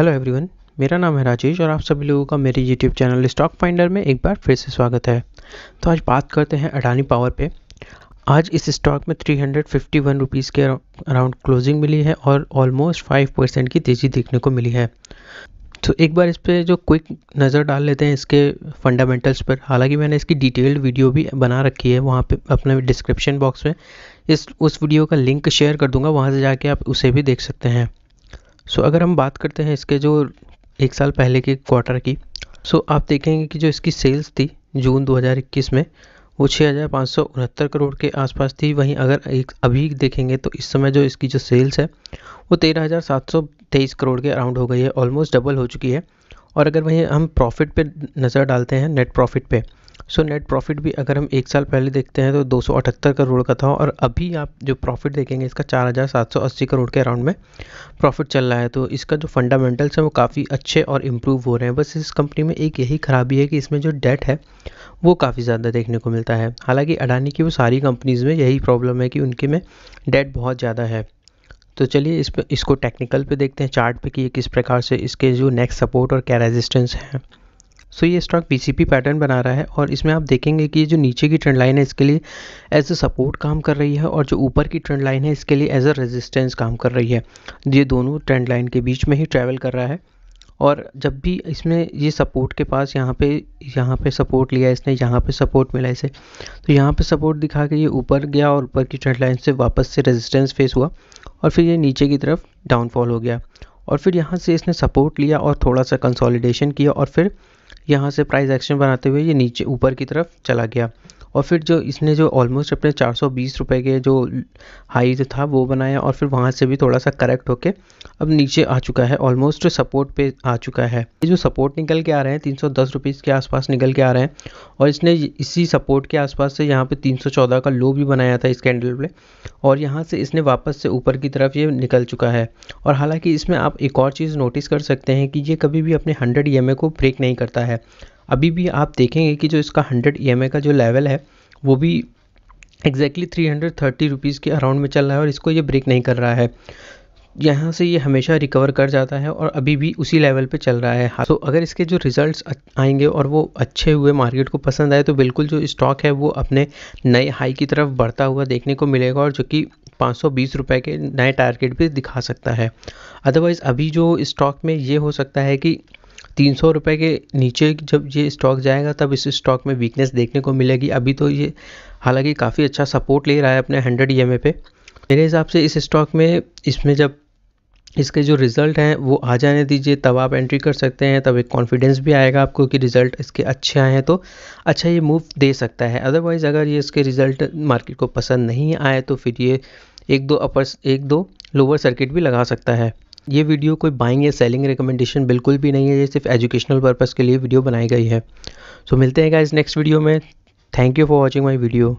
hello everyone मेरा नाम है राजेश और आप सभी लोगों का मेरे यूट्यूब चैनल स्टॉक फाइंडर में एक बार फिर से स्वागत है तो आज बात करते हैं अडानी पावर पे आज इस स्टॉक में three hundred fifty one rupees के अराउंड क्लोजिंग मिली है और ऑलमोस्ट फाइव परसेंट की तेज़ी देखने को मिली है तो एक बार इस पर जो क्विक नज़र डाल लेते हैं इसके फंडामेंटल्स पर हालांकि मैंने इसकी डिटेल्ड वीडियो भी बना रखी है वहाँ पे अपने डिस्क्रिप्शन बॉक्स में इस उस वीडियो का लिंक शेयर कर दूंगा वहाँ से जाके आप उसे भी देख सकते हैं सो अगर हम बात करते हैं इसके जो एक साल पहले के क्वार्टर की सो आप देखेंगे कि जो इसकी सेल्स थी जून 2021 में वो छः करोड़ के आसपास थी वहीं अगर एक अभी देखेंगे तो इस समय जो इसकी जो सेल्स है वो तेरह करोड़ के अराउंड हो गई है ऑलमोस्ट डबल हो चुकी है और अगर वहीं हम प्रॉफिट पे नज़र डालते हैं नेट प्रॉफिट पे सो नेट प्रॉफिट भी अगर हम एक साल पहले देखते हैं तो दो सौ अठहत्तर करोड़ का था और अभी आप जो प्रॉफिट देखेंगे इसका चार हज़ार सात सौ अस्सी करोड़ के अराउंड में प्रॉफिट चल रहा है तो इसका जो फंडामेंटल्स हैं वो काफ़ी अच्छे और इम्प्रूव हो रहे हैं बस इस कंपनी में एक यही खराबी है कि इसमें जो डेट है वो काफ़ी ज़्यादा देखने को मिलता है हालाँकि अडानी की वो सारी कंपनीज़ में यही प्रॉब्लम है कि उनके में डेट बहुत ज़्यादा है तो चलिए इस पर इसको टेक्निकल पे देखते हैं चार्ट पे कि ये किस प्रकार से इसके जो नेक्स्ट सपोर्ट और क्या रेजिस्टेंस हैं सो ये स्टॉक पीसीपी पैटर्न बना रहा है और इसमें आप देखेंगे कि जो नीचे की ट्रेंड लाइन है इसके लिए एज अ सपोर्ट काम कर रही है और जो ऊपर की ट्रेंड लाइन है इसके लिए एज अ रेजिस्टेंस काम कर रही है ये दोनों ट्रेंड लाइन के बीच में ही ट्रैवल कर रहा है और जब भी इसमें ये सपोर्ट के पास यहाँ पे यहाँ पे सपोर्ट लिया इसने यहाँ पे सपोर्ट मिला इसे तो यहाँ पे सपोर्ट दिखा के ये ऊपर गया और ऊपर की ट्रेंड लाइन से वापस से रेजिस्टेंस फेस हुआ और फिर ये नीचे की तरफ डाउनफॉल हो गया और फिर यहाँ से इसने सपोर्ट लिया और थोड़ा सा कंसोलिडेशन किया और फिर यहाँ से प्राइस एक्शन बनाते हुए ये नीचे ऊपर की तरफ चला गया और फिर जो इसने जो ऑलमोस्ट अपने चार सौ बीस रुपये के जो हाई था वो बनाया और फिर वहाँ से भी थोड़ा सा करेक्ट होके अब नीचे आ चुका है ऑलमोस्ट सपोर्ट पे आ चुका है ये जो सपोर्ट निकल के आ रहे हैं तीन सौ दस के आसपास निकल के आ रहे हैं और इसने इसी सपोर्ट के आसपास से यहाँ पर तीन सौ चौदह का लो भी बनाया था इस कैंडल पर और यहाँ से इसने वापस से ऊपर की तरफ ये निकल चुका है और हालांकि इसमें आप एक और चीज़ नोटिस कर सकते हैं कि ये कभी भी अपने हंड्रेड ई e को ब्रेक नहीं करता है अभी भी आप देखेंगे कि जो इसका हंड्रेड ई e का जो लेवल है वो भी exactly three hundred thirty rupees के अराउंड में चल रहा है और इसको ये ब्रेक नहीं कर रहा है यहाँ से ये हमेशा रिकवर कर जाता है और अभी भी उसी लेवल पे चल रहा है तो अगर इसके जो रिजल्ट्स आएंगे और वो अच्छे हुए मार्केट को पसंद आए तो बिल्कुल जो स्टॉक है वो अपने नए हाई की तरफ बढ़ता हुआ देखने को मिलेगा और जो कि पाँच सौ बीस के नए टारगेट भी दिखा सकता है अदरवाइज़ अभी जो स्टॉक में ये हो सकता है कि तीन सौ रुपये के नीचे जब ये स्टॉक जाएगा तब इस स्टॉक में वीकनेस देखने को मिलेगी अभी तो ये हालांकि काफ़ी अच्छा सपोर्ट ले रहा है अपने हंड्रेड ई e पे मेरे हिसाब से इस स्टॉक में इसमें जब इसके जो रिज़ल्ट हैं वो आ जाने दीजिए तब आप एंट्री कर सकते हैं तब एक कॉन्फिडेंस भी आएगा आपको कि रिज़ल्ट इसके अच्छे आए हैं तो अच्छा ये मूव दे सकता है अदरवाइज़ अगर ये इसके रिज़ल्ट मार्केट को पसंद नहीं आए तो फिर ये एक दो अपर एक दो लोअर सर्किट भी लगा सकता है ये वीडियो कोई बाइंग या सेलिंग रिकमेंडेशन बिल्कुल भी नहीं है ये सिर्फ एजुकेशनल पर्पज़ के लिए वीडियो बनाई गई है सो so, मिलते हैं गाइज नेक्स्ट वीडियो में thank you for watching my video